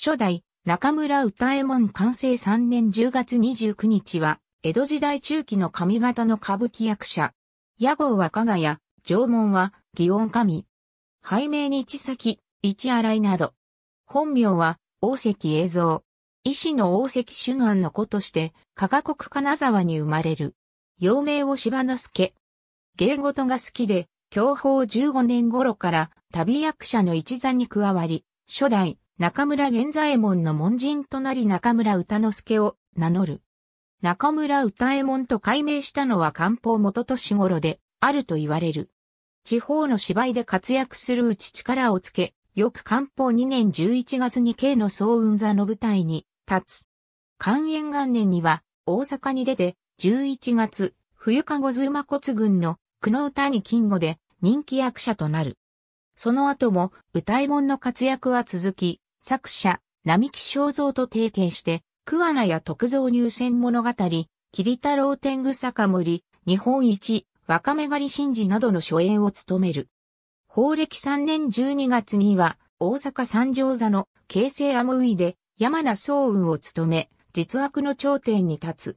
初代、中村歌右衛門完成3年10月29日は、江戸時代中期の上方の歌舞伎役者。屋号は加賀屋、縄文は、祇園神。背名に一先、一洗いなど。本名は、大関栄造。医師の大関主眼の子として、加賀国金沢に生まれる。幼名を柴之助。芸事が好きで、享保15年頃から旅役者の一座に加わり、初代、中村源左衛門の門人となり中村歌之助を名乗る。中村歌右衛門と改名したのは漢方元年頃で、あると言われる。地方の芝居で活躍するうち力をつけ、よく漢方2年11月に慶の総雲座の舞台に立つ。肝延元年には大阪に出て、11月、冬籠妻骨群の久能谷金吾で人気役者となる。その後も歌右衛門の活躍は続き、作者、並木正造と提携して、桑名や徳造入選物語、桐太郎天狗坂森、日本一、若目狩神事などの初演を務める。法暦3年12月には、大阪三条座の京成アムウイで山名総運を務め、実悪の頂点に立つ。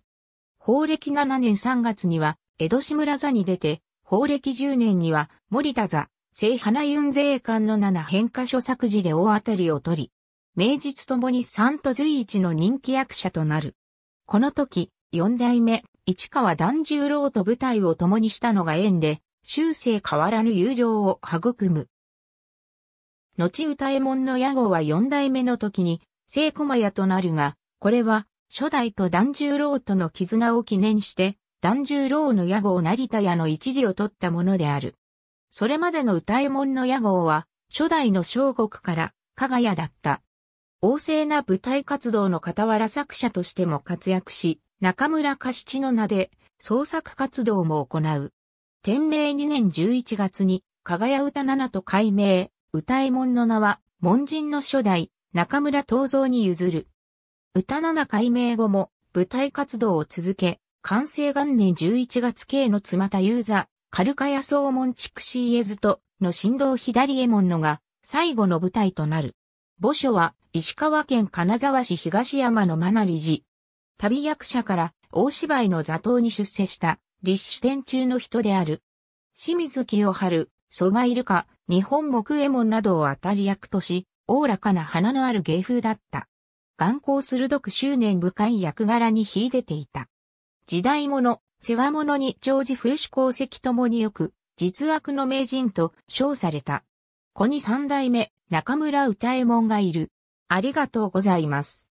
法暦7年3月には、江戸志村座に出て、法暦10年には森田座、聖花雲税館の7変化書作時で大当たりを取り、名実ともに三都随一の人気役者となる。この時、四代目、市川團十郎と舞台を共にしたのが縁で、終生変わらぬ友情を育む。後歌右衛門の屋号は四代目の時に、聖駒屋となるが、これは、初代と團十郎との絆を記念して、團十郎の屋号成田屋の一字を取ったものである。それまでの歌右衛門の屋号は、初代の小国から、加賀屋だった。旺盛な舞台活動の傍ら作者としても活躍し、中村嘉七の名で創作活動も行う。天明2年11月に、加賀屋歌七と改名、歌右衛門の名は、門人の初代、中村東蔵に譲る。歌七改名後も、舞台活動を続け、完成元年11月系の妻田雄座、カルカヤ総門地区シーエズとの振動左衛門のが最後の舞台となる。墓所は石川県金沢市東山のナリ寺。旅役者から大芝居の座頭に出世した立志天中の人である。清水清春、蘇我イルカ、日本木エ衛門などを当たり役とし、おおらかな花のある芸風だった。眼光鋭く執念深い役柄に秀でていた。時代物、世話物に長寿風刺功績ともによく、実悪の名人と称された。子に三代目中村歌右衛門がいる。ありがとうございます。